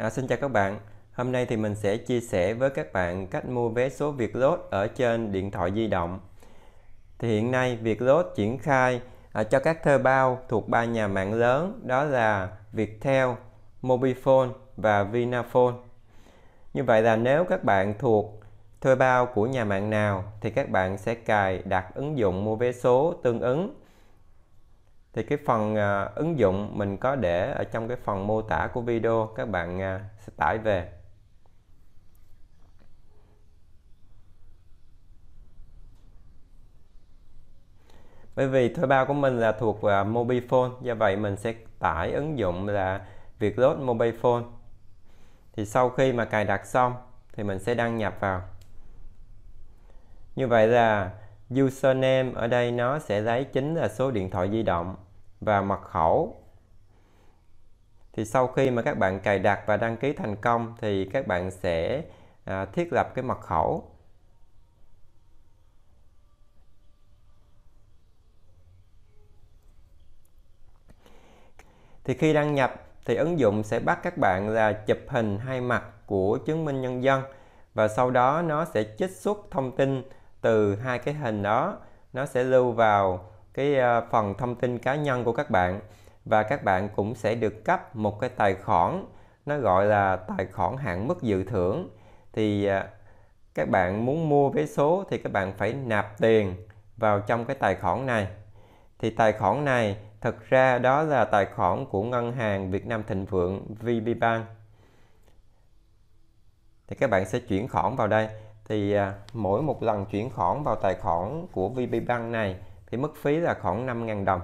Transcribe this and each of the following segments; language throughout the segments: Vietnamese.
À, xin chào các bạn, hôm nay thì mình sẽ chia sẻ với các bạn cách mua vé số Vietlott ở trên điện thoại di động. Thì hiện nay Vietlott triển khai à, cho các thuê bao thuộc ba nhà mạng lớn đó là Viettel, Mobifone và Vinaphone. Như vậy là nếu các bạn thuộc thuê bao của nhà mạng nào thì các bạn sẽ cài đặt ứng dụng mua vé số tương ứng thì cái phần uh, ứng dụng mình có để ở trong cái phần mô tả của video các bạn uh, sẽ tải về bởi vì thuê bao của mình là thuộc uh, mobile phone do vậy mình sẽ tải ứng dụng là Vietload mobile phone thì sau khi mà cài đặt xong thì mình sẽ đăng nhập vào như vậy là username ở đây nó sẽ lấy chính là số điện thoại di động và mật khẩu thì sau khi mà các bạn cài đặt và đăng ký thành công thì các bạn sẽ à, thiết lập cái mật khẩu thì khi đăng nhập thì ứng dụng sẽ bắt các bạn là chụp hình hai mặt của chứng minh nhân dân và sau đó nó sẽ trích xuất thông tin từ hai cái hình đó nó sẽ lưu vào cái ờ, phần thông tin cá nhân của các bạn và các bạn cũng sẽ được cấp một cái tài khoản nó gọi là tài khoản hạn mức dự thưởng thì ờ, các bạn muốn mua vé số thì các bạn phải nạp tiền vào trong cái tài khoản này thì tài khoản này thực ra đó là tài khoản của ngân hàng Việt Nam Thịnh Vượng VPBank thì các bạn sẽ chuyển khoản vào đây thì à, mỗi một lần chuyển khoản vào tài khoản của VB Bank này thì mức phí là khoảng 5.000 đồng.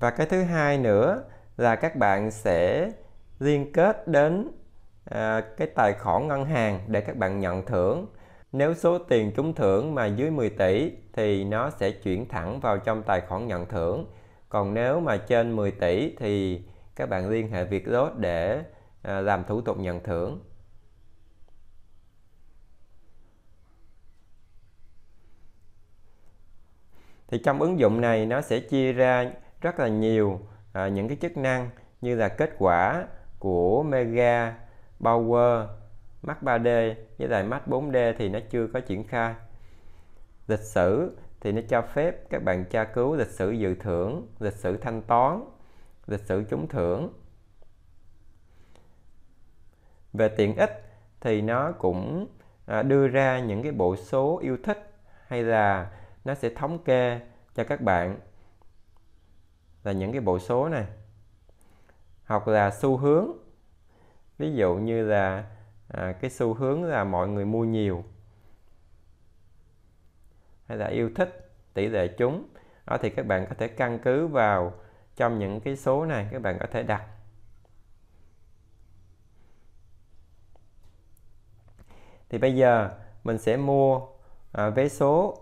Và cái thứ hai nữa là các bạn sẽ liên kết đến à, cái tài khoản ngân hàng để các bạn nhận thưởng. Nếu số tiền trúng thưởng mà dưới 10 tỷ thì nó sẽ chuyển thẳng vào trong tài khoản nhận thưởng. Còn nếu mà trên 10 tỷ thì các bạn liên hệ Vietlot để À, làm thủ tục nhận thưởng thì trong ứng dụng này nó sẽ chia ra rất là nhiều à, những cái chức năng như là kết quả của Mega Power Mac 3D với lại Mac 4D thì nó chưa có triển khai lịch sử thì nó cho phép các bạn tra cứu lịch sử dự thưởng lịch sử thanh toán lịch sử trúng thưởng về tiện ích thì nó cũng à, đưa ra những cái bộ số yêu thích hay là nó sẽ thống kê cho các bạn là những cái bộ số này hoặc là xu hướng ví dụ như là à, cái xu hướng là mọi người mua nhiều hay là yêu thích tỷ lệ chúng đó thì các bạn có thể căn cứ vào trong những cái số này các bạn có thể đặt thì bây giờ mình sẽ mua à, vé số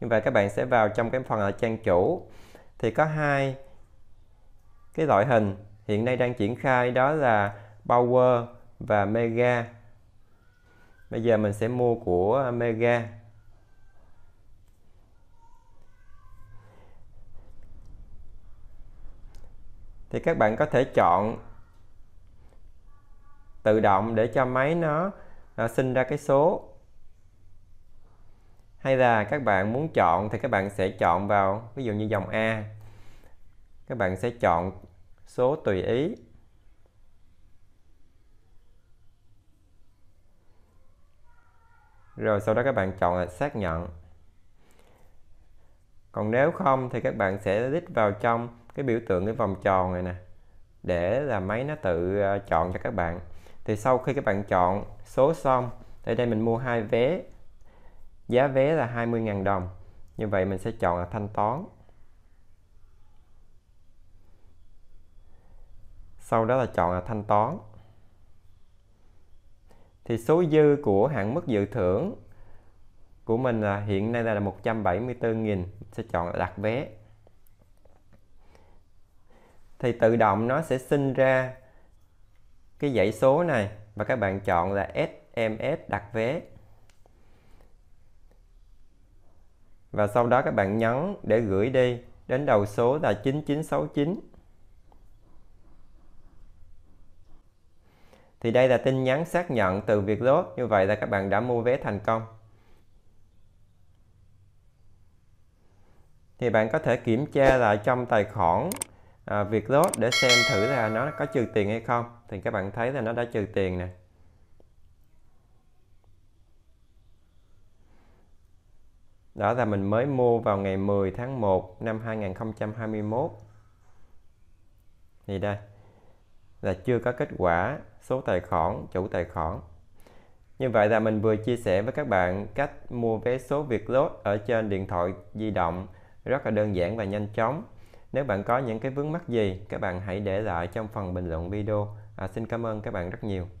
như vậy các bạn sẽ vào trong cái phần là trang chủ thì có hai cái loại hình hiện nay đang triển khai đó là Power và Mega bây giờ mình sẽ mua của Mega thì các bạn có thể chọn tự động để cho máy nó à, sinh ra cái số hay là các bạn muốn chọn thì các bạn sẽ chọn vào ví dụ như dòng A các bạn sẽ chọn số tùy ý rồi sau đó các bạn chọn là xác nhận còn nếu không thì các bạn sẽ lít vào trong cái biểu tượng cái vòng tròn này nè để là máy nó tự à, chọn cho các bạn thì sau khi các bạn chọn số xong ở đây mình mua hai vé giá vé là 20.000 đồng như vậy mình sẽ chọn là thanh toán sau đó là chọn là thanh toán thì số dư của hạn mức dự thưởng của mình là hiện nay là 174.000 sẽ chọn là đặt vé thì tự động nó sẽ sinh ra cái dãy số này và các bạn chọn là SMS đặt vé và sau đó các bạn nhấn để gửi đi đến đầu số là 9969 thì đây là tin nhắn xác nhận từ Vietlott như vậy là các bạn đã mua vé thành công thì bạn có thể kiểm tra lại trong tài khoản à, việc lốt để xem thử là nó có trừ tiền hay không thì các bạn thấy là nó đã trừ tiền nè đó là mình mới mua vào ngày 10 tháng 1 năm 2021 thì đây là chưa có kết quả số tài khoản chủ tài khoản như vậy là mình vừa chia sẻ với các bạn cách mua vé số vietlot ở trên điện thoại di động rất là đơn giản và nhanh chóng nếu bạn có những cái vướng mắc gì, các bạn hãy để lại trong phần bình luận video. À, xin cảm ơn các bạn rất nhiều.